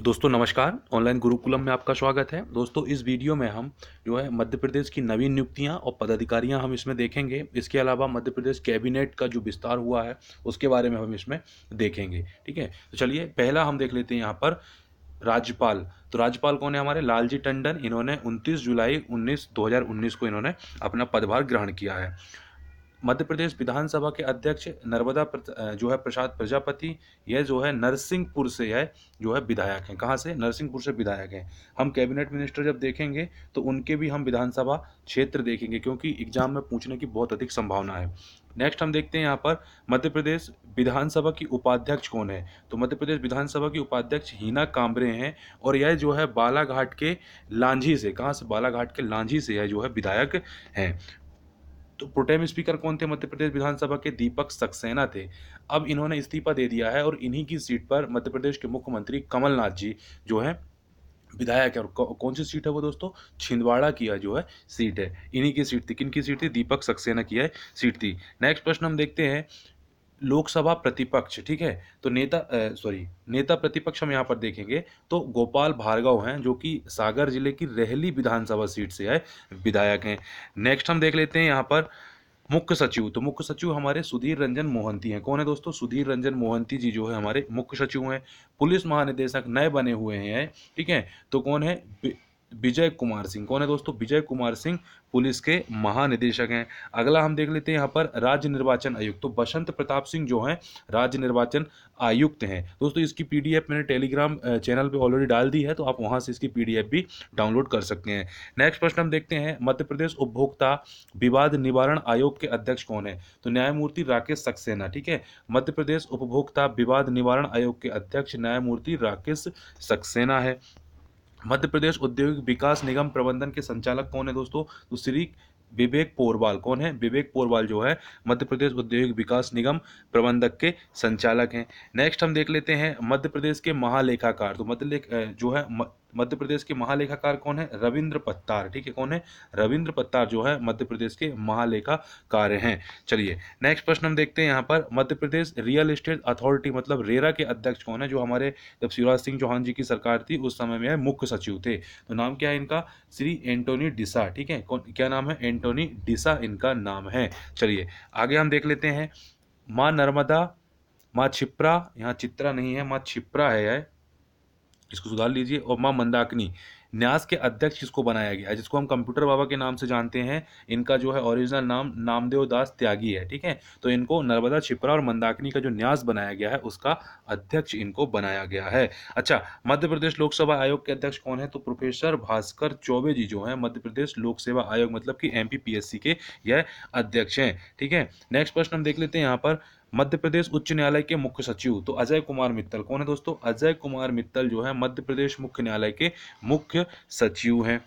दोस्तों नमस्कार ऑनलाइन गुरुकुलम में आपका स्वागत है दोस्तों इस वीडियो में हम जो है मध्य प्रदेश की नवीन नियुक्तियां और पदाधिकारियां हम इसमें देखेंगे इसके अलावा मध्य प्रदेश कैबिनेट का जो विस्तार हुआ है उसके बारे में हम इसमें देखेंगे ठीक है तो चलिए पहला हम देख लेते हैं यहाँ पर राज्यपाल तो राज्यपाल कौन है हमारे लालजी टंडन इन्होंने 29 जुलाई 19 2019 को इन्होंने अपना पदभार ग्रहण किया है मध्य प्रदेश विधानसभा के अध्यक्ष नर्मदा जो है प्रसाद प्रजापति यह जो है नरसिंहपुर से यह जो है विधायक हैं कहाँ से नरसिंहपुर से विधायक हैं हम कैबिनेट मिनिस्टर जब देखेंगे तो उनके भी हम विधानसभा क्षेत्र देखेंगे क्योंकि एग्जाम में पूछने की बहुत अधिक संभावना है नेक्स्ट हम देखते हैं यहाँ पर मध्य प्रदेश विधानसभा की उपाध्यक्ष कौन है तो मध्य प्रदेश विधानसभा की उपाध्यक्ष हीना कांबरे हैं और यह जो है बालाघाट के लांझी से कहाँ से बालाघाट के लांझी से यह जो है विधायक हैं तो प्रोटेम स्पीकर कौन थे मध्य प्रदेश विधानसभा के दीपक सक्सेना थे अब इन्होंने इस्तीफा दे दिया है और इन्हीं की सीट पर मध्य प्रदेश के मुख्यमंत्री कमलनाथ जी जो हैं विधायक है और कौन सी सीट है वो दोस्तों छिंदवाड़ा की जो है सीट है इन्हीं की सीट थी किन की सीट थी दीपक सक्सेना की है सीट थी नेक्स्ट प्रश्न हम देखते हैं लोकसभा प्रतिपक्ष ठीक है तो नेता सॉरी नेता प्रतिपक्ष हम यहाँ पर देखेंगे तो गोपाल भार्गव हैं जो कि सागर जिले की रेहली विधानसभा सीट से है विधायक हैं नेक्स्ट हम देख लेते हैं यहाँ पर मुख्य सचिव तो मुख्य सचिव हमारे सुधीर रंजन मोहंती हैं कौन है दोस्तों सुधीर रंजन मोहंती जी जो है हमारे मुख्य सचिव हैं पुलिस महानिदेशक नए बने हुए हैं ठीक है तो कौन है विजय कुमार सिंह कौन है दोस्तों विजय कुमार सिंह पुलिस के महानिदेशक हैं अगला हम देख लेते हैं यहाँ पर राज्य निर्वाचन आयुक्त तो बसंत प्रताप सिंह जो हैं राज्य निर्वाचन आयुक्त हैं दोस्तों इसकी पीडीएफ मैंने टेलीग्राम चैनल पे ऑलरेडी डाल दी है तो आप वहाँ से इसकी पीडीएफ भी डाउनलोड कर सकते हैं नेक्स्ट प्रश्न हम देखते हैं मध्य प्रदेश उपभोक्ता विवाद निवारण आयोग के अध्यक्ष कौन है तो न्यायमूर्ति राकेश सक्सेना ठीक है मध्य प्रदेश उपभोक्ता विवाद निवारण आयोग के अध्यक्ष न्यायमूर्ति राकेश सक्सेना है मध्य प्रदेश औद्योगिक विकास निगम प्रबंधन के संचालक कौन है दोस्तों तो श्री विवेक पोरवाल कौन है विवेक पोरवाल जो है मध्य प्रदेश औद्योगिक विकास निगम प्रबंधक के संचालक हैं नेक्स्ट हम देख लेते हैं मध्य प्रदेश के महालेखाकार तो मध्य जो है म... मध्य प्रदेश के महालेखाकार कौन है रविंद्र पत्तार ठीक है कौन है रविंद्र पत्तार जो है मध्य प्रदेश के महालेखाकार हैं चलिए नेक्स्ट प्रश्न हम देखते हैं यहाँ पर Madhya Pradesh real estate authority मतलब रेरा के अध्यक्ष कौन है जो हमारे जब शिवराज सिंह चौहान जी की सरकार थी उस समय में मुख्य सचिव थे तो नाम क्या है इनका श्री एंटोनी डिसा ठीक है कौन क्या नाम है एंटोनी डिसा इनका नाम है चलिए आगे हम देख लेते हैं माँ नर्मदा माँ छिप्रा यहाँ चित्रा नहीं है माँ छिप्रा है इसको सुधार लीजिए और माँ मंदाकिनी न्यास के अध्यक्ष इसको बनाया गया जिसको हम कंप्यूटर बाबा के नाम से जानते हैं इनका जो है ओरिजिनल नाम नामदेव दास त्यागी है ठीक है तो इनको नर्मदा छिपरा और मंदाकिनी का जो न्यास बनाया गया है उसका अध्यक्ष इनको बनाया गया है अच्छा मध्य प्रदेश लोक सेवा आयोग के अध्यक्ष कौन है तो प्रोफेसर भास्कर चौबे जी जो है मध्य प्रदेश लोक सेवा आयोग मतलब कि एम के यह अध्यक्ष हैं ठीक है नेक्स्ट प्रश्न हम देख लेते हैं यहाँ पर मध्य प्रदेश उच्च न्यायालय के मुख्य सचिव तो अजय कुमार मित्तल कौन है दोस्तों अजय कुमार मित्तल जो है मध्य प्रदेश मुख्य न्यायालय के मुख्य सचिव हैं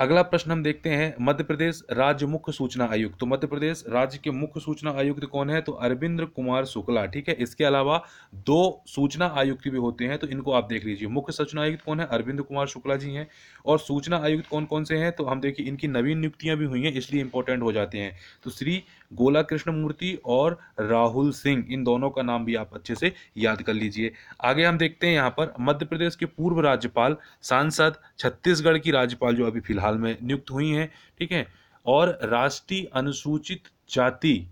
अगला प्रश्न हम देखते हैं मध्य प्रदेश राज्य मुख्य सूचना आयुक्त तो मध्य प्रदेश राज्य के मुख्य सूचना आयुक्त कौन है तो अरविंद कुमार शुक्ला ठीक है इसके अलावा दो सूचना आयुक्त भी होते हैं तो इनको आप देख लीजिए मुख्य सूचना आयुक्त कौन है अरविंद कुमार शुक्ला जी हैं और सूचना आयुक्त कौन कौन से हैं तो हम देखिए इनकी नवीन नियुक्तियां भी हुई हैं इसलिए इंपॉर्टेंट हो जाते हैं तो श्री गोला कृष्ण मूर्ति और राहुल सिंह इन दोनों का नाम भी आप अच्छे से याद कर लीजिए आगे हम देखते हैं यहाँ पर मध्य प्रदेश के पूर्व राज्यपाल सांसद छत्तीसगढ़ की राज्यपाल जो अभी फिलहाल में नियुक्त हुई हैं ठीक है और राष्ट्रीय अनुसूचित जाति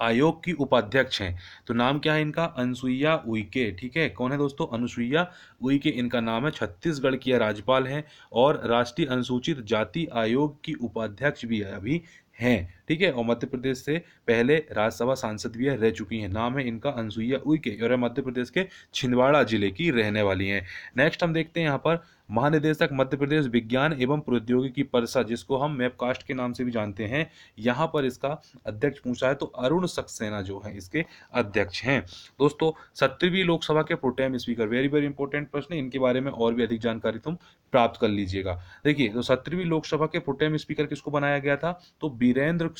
आयोग की उपाध्यक्ष हैं तो नाम क्या है इनका अनुसुईया उइके ठीक है कौन है दोस्तों अनुसुईया उइके इनका नाम है छत्तीसगढ़ की राज्यपाल हैं और राष्ट्रीय अनुसूचित जाति आयोग की उपाध्यक्ष भी है अभी हैं ठीक है और मध्य प्रदेश से पहले राज्यसभा सांसद भी रह चुकी हैं नाम है इनका अनसुईया उइके और मध्य प्रदेश के छिंदवाड़ा जिले की रहने वाली हैं नेक्स्ट हम देखते हैं यहाँ पर महानिदेशक मध्य प्रदेश विज्ञान एवं प्रौद्योगिकी परिषद जिसको हम मैपकास्ट के नाम से भी जानते हैं यहाँ पर इसका अध्यक्ष पूछा है तो अरुण सक्सेना जो है इसके अध्यक्ष हैं दोस्तों सत्रहवीं लोकसभा के pro tem speaker very very important प्रश्न इनके बारे में और भी अधिक जानकारी तुम प्राप्त कर लीजिएगा देखिए तो सत्रहवीं लोकसभा के प्रोटेम स्पीकर किसको बनाया गया था तो बीरेंद्र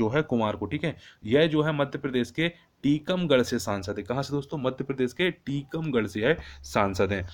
जो है कुमार को ठीक है यह जो है मध्य प्रदेश के टीकमगढ़ से सांसद है कहाँ से दोस्तों मध्य प्रदेश के टीकमगढ़ से है सांसद हैं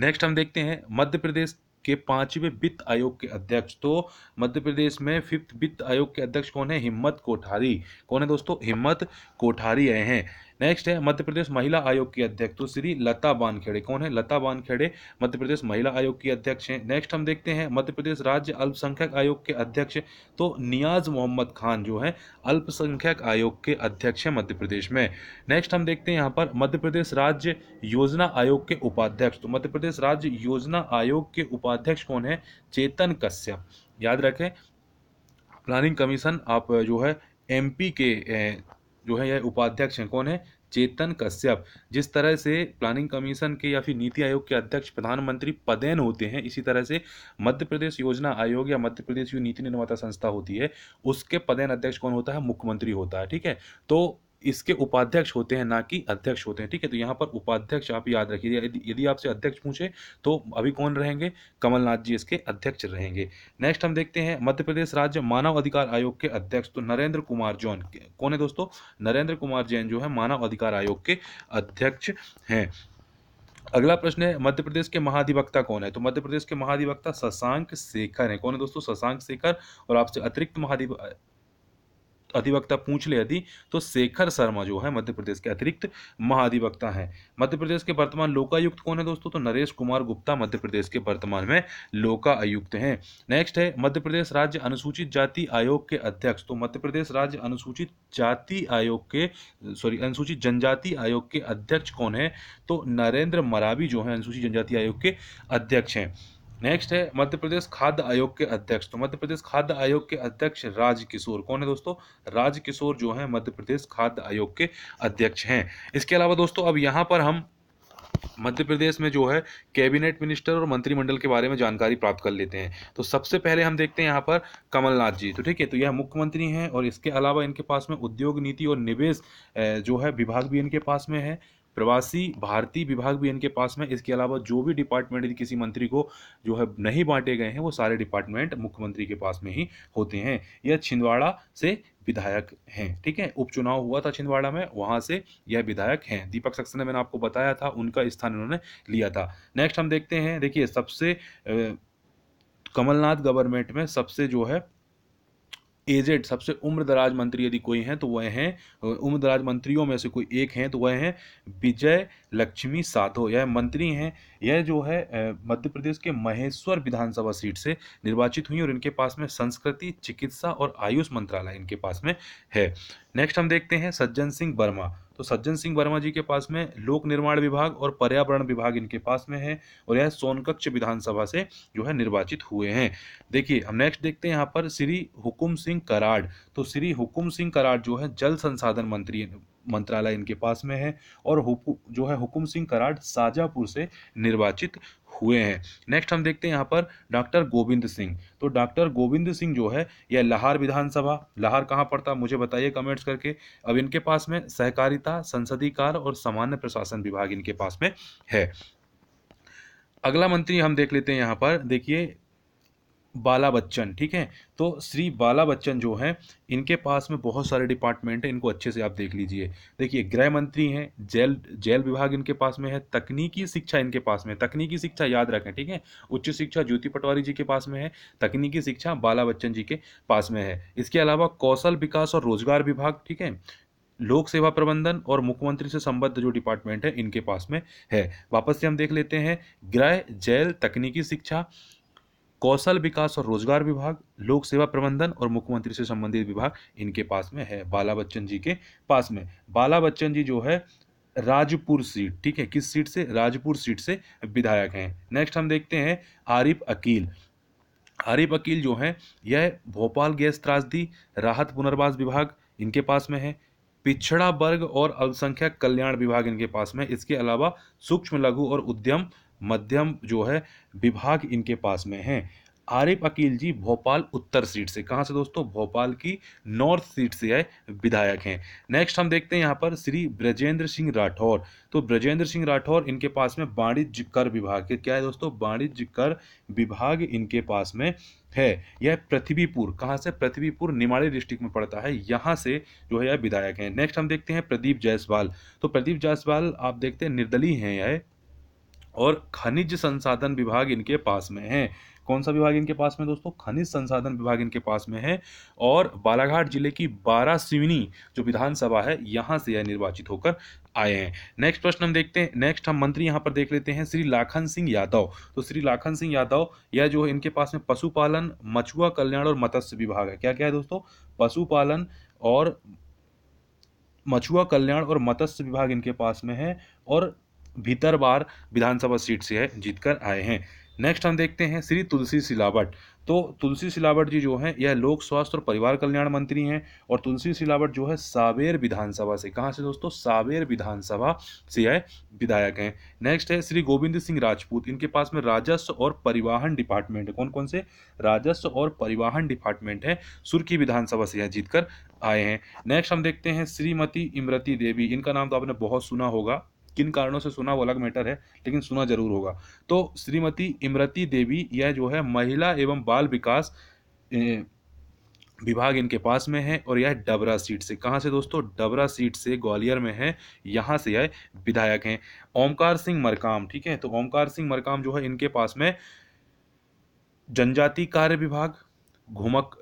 नेक्स्ट हम देखते हैं मध्य प्रदेश के पांचवें वित्त आयोग के अध्यक्ष तो मध्य प्रदेश में फिफ्थ वित्त आयोग के अध्यक्ष कौन है हिम्मत कोठारी कौन है दोस्तों हिम्मत कोठारी आए हैं नेक्स्ट है मध्य प्रदेश महिला आयोग की अध्यक्ष तो श्री लता बानखेड़े कौन है लता बानखेड़े मध्य प्रदेश महिला आयोग की अध्यक्ष हैं नेक्स्ट हम देखते हैं मध्य प्रदेश राज्य अल्पसंख्यक आयोग के अध्यक्ष तो नियाज मोहम्मद खान जो है अल्पसंख्यक आयोग के अध्यक्ष हैं मध्य प्रदेश में नेक्स्ट हम देखते हैं यहाँ पर मध्य प्रदेश राज्य योजना आयोग के उपाध्यक्ष तो मध्य प्रदेश राज्य योजना आयोग के उपाध्यक्ष कौन है चेतन कश्यप याद रखें प्लानिंग कमीशन आप जो है एमपी के जो है यह उपाध्यक्ष हैं कौन है चेतन कश्यप जिस तरह से प्लानिंग कमीशन के या फिर नीति आयोग के अध्यक्ष प्रधानमंत्री पदेन होते हैं इसी तरह से मध्य प्रदेश योजना आयोग या मध्य प्रदेश नीति निर्माता संस्था होती है उसके पदेन अध्यक्ष कौन होता है मुख्यमंत्री होता है ठीक है तो इसके उपाध्यक्ष होते हैं ना कि अध्यक्ष होते हैं ठीक है तो यहाँ पर उपाध्यक्ष आप याद रखिए यदि आपसे अध्यक्ष पूछे तो अभी कौन रहेंगे कमलनाथ जी इसके अध्यक्ष रहेंगे नेक्स्ट हम देखते हैं मध्य प्रदेश राज्य मानव अधिकार आयोग के अध्यक्ष तो नरेंद्र कुमार जैन कौन है दोस्तों नरेंद्र कुमार जैन जो है मानव अधिकार आयोग के अध्यक्ष हैं अगला प्रश्न है मध्य प्रदेश के महाधिवक्ता कौन है तो मध्य प्रदेश के महाधिवक्ता शशांक शेखर है कौन है दोस्तों शशांक शेखर और आपसे अतिरिक्त महाधिव अधिवक्ता पूछ ले यदि तो शेखर शर्मा जो है मध्य प्रदेश के अतिरिक्त महाधिवक्ता हैं मध्य प्रदेश के वर्तमान लोकायुक्त कौन है दोस्तों तो नरेश कुमार गुप्ता मध्य प्रदेश के वर्तमान में लोकायुक्त हैं नेक्स्ट है मध्य प्रदेश राज्य अनुसूचित जाति आयोग के अध्यक्ष तो मध्य प्रदेश राज्य अनुसूचित जाति आयोग के सॉरी अनुसूचित जनजाति आयोग के अध्यक्ष कौन है तो नरेंद्र मरावी जो है अनुसूचित जनजाति आयोग के अध्यक्ष हैं नेक्स्ट है मध्य प्रदेश खाद्य आयोग के अध्यक्ष तो मध्य प्रदेश खाद्य आयोग के अध्यक्ष राज किशोर कौन है दोस्तों राज किशोर जो है मध्य प्रदेश खाद्य आयोग के अध्यक्ष हैं इसके अलावा दोस्तों अब यहाँ पर हम मध्य प्रदेश में जो है कैबिनेट मिनिस्टर और मंत्रिमंडल के बारे में जानकारी प्राप्त कर लेते हैं तो सबसे पहले हम देखते हैं यहाँ पर कमलनाथ जी तो ठीक है तो यह मुख्यमंत्री हैं और इसके अलावा इनके पास में उद्योग नीति और निवेश जो है विभाग भी इनके पास में है प्रवासी भारतीय विभाग भी इनके पास में इसके अलावा जो भी डिपार्टमेंट किसी मंत्री को जो है नहीं बांटे गए हैं वो सारे डिपार्टमेंट मुख्यमंत्री के पास में ही होते हैं यह छिंदवाड़ा से विधायक हैं ठीक है उपचुनाव हुआ था छिंदवाड़ा में वहां से यह विधायक हैं दीपक सक्सेना मैंने आपको बताया था उनका स्थान इन्होंने लिया था नेक्स्ट हम देखते हैं देखिए सबसे कमलनाथ गवर्नमेंट में सबसे जो है एजेड सबसे उम्र दराज मंत्री यदि कोई हैं तो वह हैं उम्र दराज मंत्रियों में से कोई एक हैं तो वह हैं विजय लक्ष्मी साधो यह मंत्री हैं यह जो है मध्य प्रदेश के महेश्वर विधानसभा सीट से निर्वाचित हुई और इनके पास में संस्कृति चिकित्सा और आयुष मंत्रालय इनके पास में है नेक्स्ट हम देखते हैं सज्जन सिंह वर्मा तो सज्जन सिंह वर्मा जी के पास में लोक निर्माण विभाग और पर्यावरण विभाग इनके पास में है और यह सोनकक्ष विधानसभा से जो है निर्वाचित हुए हैं देखिए हम नेक्स्ट देखते हैं यहाँ पर श्री हुकुम सिंह कराड तो श्री हुकुम सिंह कराड जो है जल संसाधन मंत्री मंत्रालय इनके पास में है और जो है हुकुम सिंह कराड साजापुर से निर्वाचित हुए हैं नेक्स्ट हम देखते हैं यहाँ पर डॉक्टर गोविंद सिंह तो डॉक्टर गोविंद सिंह जो है यह लाहौर विधानसभा लाहौर कहाँ पड़ता मुझे बताइए कमेंट्स करके अब इनके पास में सहकारिता संसदीय कार्य और सामान्य प्रशासन विभाग इनके पास में है अगला मंत्री हम देख लेते हैं यहाँ पर देखिए बाला बच्चन ठीक है तो श्री बाला बच्चन जो हैं इनके पास में बहुत सारे डिपार्टमेंट हैं इनको अच्छे से आप देख लीजिए देखिए गृह मंत्री हैं जेल जेल विभाग इनके पास में है तकनीकी शिक्षा इनके पास में तकनीकी शिक्षा याद रखें ठीक है उच्च शिक्षा ज्योति पटवारी जी के पास में है तकनीकी शिक्षा बाला बच्चन जी के पास में है इसके अलावा कौशल विकास और रोजगार विभाग ठीक है लोक सेवा प्रबंधन और मुख्यमंत्री से संबद्ध जो डिपार्टमेंट है इनके पास में है वापस से हम देख लेते हैं गृह जेल तकनीकी शिक्षा कौशल विकास और रोजगार विभाग लोक सेवा प्रबंधन और मुख्यमंत्री से संबंधित विभाग इनके पास में है बाला बच्चन जी के पास में बाला बच्चन जी जो है राजपुर सीट ठीक है किस सीट से राजपुर सीट से विधायक हैं नेक्स्ट हम देखते हैं आरिफ अकील आरिफ अकील जो है यह भोपाल गैस त्रासदी राहत पुनर्वास विभाग इनके पास में है पिछड़ा वर्ग और अल्पसंख्यक कल्याण विभाग इनके पास में इसके अलावा सूक्ष्म लघु और उद्यम मध्यम जो है विभाग इनके पास में है आरिफ अकील जी भोपाल उत्तर सीट से कहाँ से दोस्तों भोपाल की नॉर्थ सीट से आए विधायक हैं नेक्स्ट हम देखते हैं यहाँ पर श्री ब्रजेंद्र सिंह राठौर तो ब्रजेंद्र सिंह राठौर इनके पास में वाणिज्य कर विभाग के क्या है दोस्तों वाणिज्य कर विभाग इनके पास में है यह पृथ्वीपुर कहाँ से पृथ्वीपुर निमाड़ी डिस्ट्रिक्ट में पड़ता है यहाँ से जो है यह विधायक हैं नेक्स्ट हम देखते हैं प्रदीप जायसवाल तो प्रदीप जायसवाल आप देखते हैं निर्दलीय हैं यह और खनिज संसाधन विभाग इनके पास में है कौन सा विभाग इनके पास में दोस्तों खनिज संसाधन विभाग इनके पास में है और बालाघाट जिले की बारह सिवनी जो विधानसभा है यहाँ से यह निर्वाचित होकर आए हैं नेक्स्ट प्रश्न हम देखते हैं नेक्स्ट हम मंत्री यहाँ पर देख लेते हैं श्री लाखन सिंह यादव तो श्री लाखन सिंह यादव यह जो है इनके पास में पशुपालन मछुआ कल्याण और मत्स्य विभाग है क्या क्या है दोस्तों पशुपालन और मछुआ कल्याण और मत्स्य विभाग इनके पास में है और भीतर बार विधानसभा सीट से है जीतकर आए हैं नेक्स्ट हम देखते हैं श्री तुलसी सिलावट तो तुलसी सिलावट जी जो है यह लोक स्वास्थ्य और परिवार कल्याण मंत्री हैं और तुलसी सिलावट जो है सावेर विधानसभा से कहाँ से दोस्तों सावेर विधानसभा से यह विधायक हैं नेक्स्ट है श्री गोविंद सिंह राजपूत इनके पास में राजस्व और परिवहन डिपार्टमेंट है कौन कौन से राजस्व और परिवहन डिपार्टमेंट है सुर्खी विधानसभा से यह जीतकर आए हैं नेक्स्ट हम देखते हैं श्रीमती इमरती देवी इनका नाम तो आपने बहुत सुना होगा किन कारणों से सुना वो अलग मैटर है लेकिन सुना जरूर होगा तो श्रीमती इमरती देवी यह जो है महिला एवं बाल विकास विभाग इनके पास में है और यह डबरा सीट से कहाँ से दोस्तों डबरा सीट से ग्वालियर में है यहाँ से यह विधायक हैं ओमकार सिंह मरकाम ठीक है तो ओमकार सिंह मरकाम जो है इनके पास में जनजाति कार्य विभाग घुमक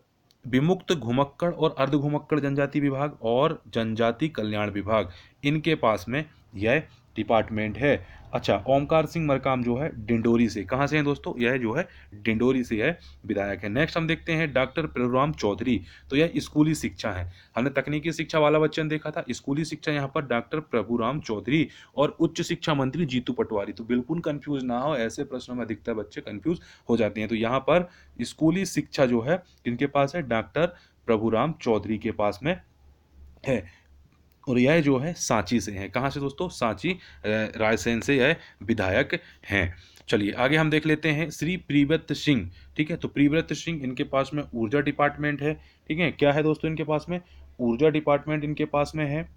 विमुक्त घुमक्कड़ और अर्ध घुमक्कड़ जनजाति विभाग और जनजाति कल्याण विभाग इनके पास में यह डिपार्टमेंट है अच्छा ओमकार सिंह मरकाम जो है डिंडोरी से कहाँ से हैं दोस्तों यह जो है डिंडोरी से है विधायक है नेक्स्ट हम देखते हैं डॉक्टर प्रभुराम चौधरी तो यह स्कूली शिक्षा है हमने तकनीकी शिक्षा वाला बच्चन देखा था स्कूली शिक्षा यहाँ पर डॉक्टर प्रभुराम चौधरी और उच्च शिक्षा मंत्री जीतू पटवारी तो बिल्कुल कन्फ्यूज ना हो ऐसे प्रश्नों में अधिकतर बच्चे कन्फ्यूज हो जाते हैं तो यहाँ पर स्कूली शिक्षा जो है इनके पास है डॉक्टर प्रभुराम चौधरी के पास में है और यह जो है सांची से हैं कहाँ से दोस्तों सांची रायसेन से यह विधायक हैं चलिए आगे हम देख लेते हैं श्री प्रीव्रत सिंह ठीक है तो प्रीव्रत सिंह इनके पास में ऊर्जा डिपार्टमेंट है ठीक है क्या है दोस्तों इनके पास में ऊर्जा डिपार्टमेंट इनके पास में है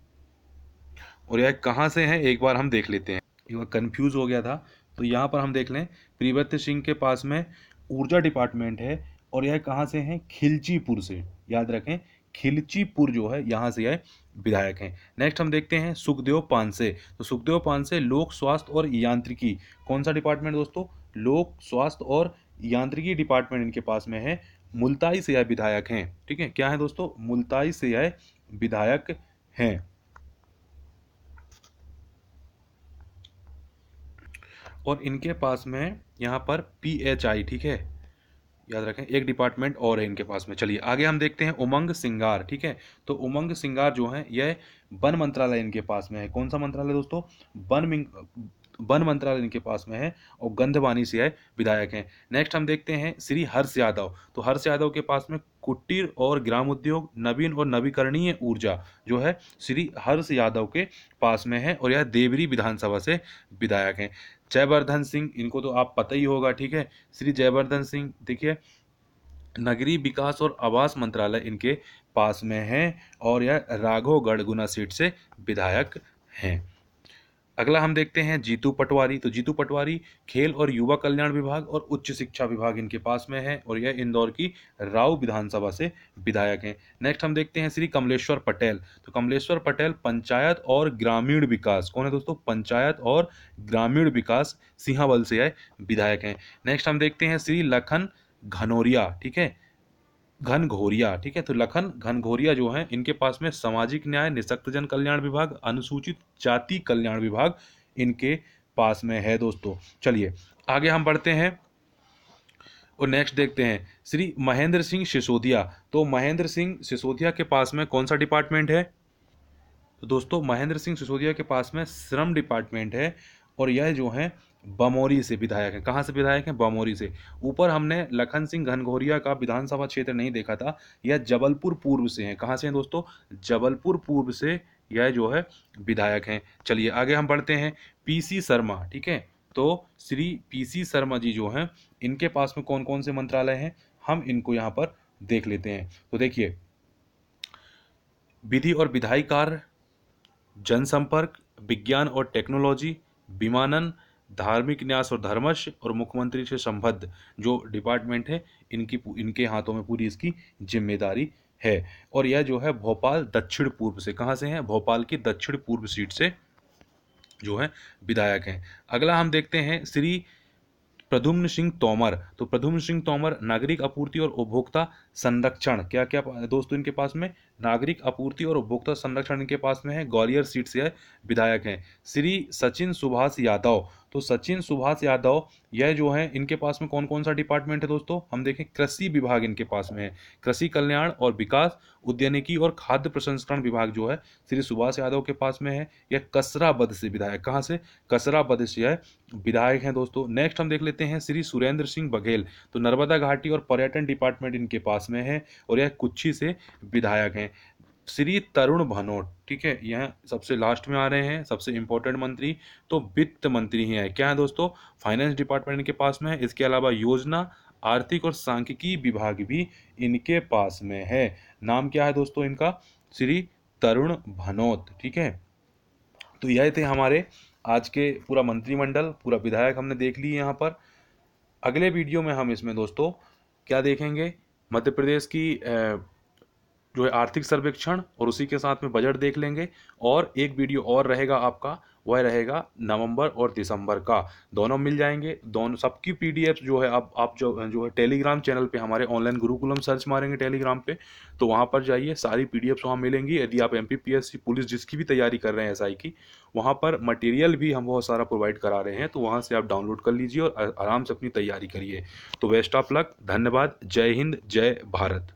और यह कहाँ से है एक बार हम देख लेते हैं एक बार कन्फ्यूज़ हो गया था तो यहाँ पर हम देख लें प्रीव्रत सिंह के पास में ऊर्जा डिपार्टमेंट है और यह कहाँ से हैं खिलचीपुर से याद रखें खिलचीपुर जो है यहाँ से आए विधायक हैं नेक्स्ट हम देखते हैं सुखदेव पानसे तो सुखदेव पानसे लोक स्वास्थ्य और यांत्रिकी कौन सा डिपार्टमेंट दोस्तों लोक स्वास्थ्य और यांत्रिकी डिपार्टमेंट इनके पास में है मुल्ताई से आए विधायक हैं ठीक है क्या है दोस्तों मुल्ताई से आए विधायक हैं और इनके पास में यहाँ पर पी एच आई ठीक है याद रखें एक डिपार्टमेंट और है इनके पास में चलिए आगे हम देखते हैं उमंग सिंगार ठीक है तो उमंग सिंगार जो है यह वन मंत्रालय इनके पास में है कौन सा मंत्रालय दोस्तों वन वन मंत्रालय इनके पास में है और गंधवानी से यह विधायक हैं नेक्स्ट हम देखते हैं श्री हर्ष यादव तो हर्ष यादव के पास में कुटीर और ग्राम उद्योग नवीन और नवीकरणीय ऊर्जा जो है श्री हर्ष यादव के पास में है और यह देवरी विधानसभा से विधायक हैं जयवर्धन सिंह इनको तो आप पता ही होगा ठीक है श्री जयवर्धन सिंह देखिए नगरी विकास और आवास मंत्रालय इनके पास में है और यह राघोगढ़ गुना सीट से विधायक हैं अगला हम देखते हैं जीतू पटवारी तो जीतू पटवारी खेल और युवा कल्याण विभाग और उच्च शिक्षा विभाग इनके पास में है और यह इंदौर की राव विधानसभा से विधायक हैं नेक्स्ट हम देखते हैं श्री कमलेश्वर पटेल तो कमलेश्वर पटेल पंचायत और ग्रामीण विकास कौन है दोस्तों पंचायत और ग्रामीण विकास सिंहावल से यह विधायक हैं नेक्स्ट हम देखते हैं श्री लखन घनौरिया ठीक है घनघोरिया ठीक है तो लखन घनघोरिया जो हैं इनके पास में सामाजिक न्याय जन कल्याण विभाग अनुसूचित जाति कल्याण विभाग इनके पास में है दोस्तों चलिए आगे हम बढ़ते हैं और नेक्स्ट देखते हैं श्री महेंद्र सिंह सिसोदिया तो महेंद्र सिंह सिसोदिया के पास में कौन सा डिपार्टमेंट है तो दोस्तों महेंद्र सिंह सिसोदिया के पास में श्रम डिपार्टमेंट है और यह जो है बमोरी से विधायक हैं कहाँ से विधायक हैं बमोरी से ऊपर हमने लखन सिंह घनघोरिया का विधानसभा क्षेत्र नहीं देखा था यह जबलपुर पूर्व से हैं कहाँ से हैं दोस्तों जबलपुर पूर्व से यह जो है विधायक हैं चलिए आगे हम बढ़ते हैं पीसी शर्मा ठीक है तो श्री पीसी शर्मा जी जो हैं इनके पास में कौन कौन से मंत्रालय हैं हम इनको यहाँ पर देख लेते हैं तो देखिए विधि और विधायी कार्य जनसंपर्क विज्ञान और टेक्नोलॉजी विमानन धार्मिक न्यास और धर्मश और मुख्यमंत्री से संबद्ध जो डिपार्टमेंट है इनकी इनके हाथों में पूरी इसकी जिम्मेदारी है और यह जो है भोपाल दक्षिण पूर्व से कहाँ से है भोपाल की दक्षिण पूर्व सीट से जो है विधायक हैं अगला हम देखते हैं श्री प्रद्युम्न सिंह तोमर तो प्रद्युम्न सिंह तोमर नागरिक आपूर्ति और उपभोक्ता संरक्षण क्या क्या दोस्तों इनके पास में नागरिक आपूर्ति और उपभोक्ता संरक्षण इनके पास में है ग्वालियर सीट से है विधायक हैं श्री सचिन सुभाष यादव तो सचिन सुभाष यादव यह जो है इनके पास में कौन कौन सा डिपार्टमेंट है दोस्तों हम देखें कृषि विभाग इनके पास में है कृषि कल्याण और विकास उद्यानिकी और खाद्य प्रसंस्करण विभाग जो है श्री सुभाष यादव के पास में है यह कसराबद से विधायक कहाँ से कसराबद से यह विधायक हैं दोस्तों नेक्स्ट हम देख लेते हैं श्री सुरेंद्र सिंह बघेल तो नर्मदा घाटी और पर्यटन डिपार्टमेंट इनके पास में है और यह कुच्छी से विधायक हैं श्री तरुण भनोट ठीक है यह सबसे लास्ट में आ रहे हैं सबसे इंपॉर्टेंट मंत्री तो वित्त मंत्री ही है क्या है दोस्तों फाइनेंस डिपार्टमेंट के पास में है इसके अलावा योजना आर्थिक और सांख्यिकी विभाग भी इनके पास में है नाम क्या है दोस्तों इनका श्री तरुण भनोत ठीक है तो यह थे हमारे आज के पूरा मंत्रिमंडल पूरा विधायक हमने देख ली यहाँ पर अगले वीडियो में हम इसमें दोस्तों क्या देखेंगे मध्य प्रदेश की जो है आर्थिक सर्वेक्षण और उसी के साथ में बजट देख लेंगे और एक वीडियो और रहेगा आपका वह रहेगा नवंबर और दिसंबर का दोनों मिल जाएंगे दोनों सबकी पीडीएफ जो है आप आप जो जो है टेलीग्राम चैनल पे हमारे ऑनलाइन गुरुकुलम सर्च मारेंगे टेलीग्राम पे तो वहाँ पर जाइए सारी पी डी एफ्स वहाँ मिलेंगी यदि आप एम पुलिस जिसकी भी तैयारी कर रहे हैं एसआई की वहाँ पर मटेरियल भी हम बहुत सारा प्रोवाइड करा रहे हैं तो वहाँ से आप डाउनलोड कर लीजिए और आराम से अपनी तैयारी करिए तो बेस्ट ऑफ लक धन्यवाद जय हिंद जय भारत